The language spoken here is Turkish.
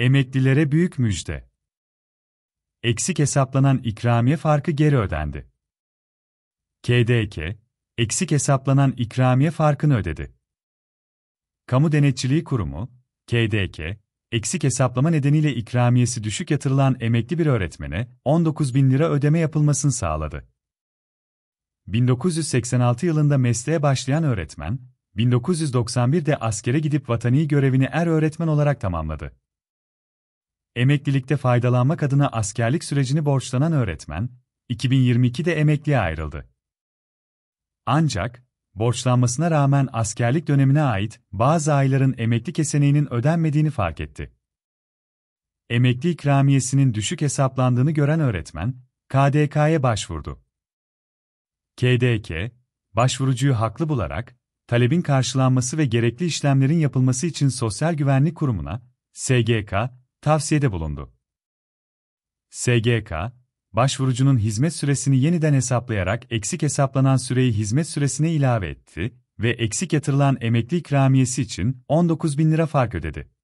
Emeklilere büyük müjde. Eksik hesaplanan ikramiye farkı geri ödendi. KDK, eksik hesaplanan ikramiye farkını ödedi. Kamu Denetçiliği Kurumu, KDK, eksik hesaplama nedeniyle ikramiyesi düşük yatırılan emekli bir öğretmene 19 bin lira ödeme yapılmasını sağladı. 1986 yılında mesleğe başlayan öğretmen, 1991'de askere gidip vatani görevini er öğretmen olarak tamamladı. Emeklilikte faydalanmak adına askerlik sürecini borçlanan öğretmen, 2022'de emekliye ayrıldı. Ancak, borçlanmasına rağmen askerlik dönemine ait bazı ayların emekli keseneğinin ödenmediğini fark etti. Emekli ikramiyesinin düşük hesaplandığını gören öğretmen, KDK'ya başvurdu. KDK, başvurucuyu haklı bularak, talebin karşılanması ve gerekli işlemlerin yapılması için Sosyal Güvenlik Kurumu'na, SGK, tavsiyede bulundu. SGK, başvurucunun hizmet süresini yeniden hesaplayarak eksik hesaplanan süreyi hizmet süresine ilave etti ve eksik yatırılan emekli ikramiyesi için 19 bin lira fark ödedi.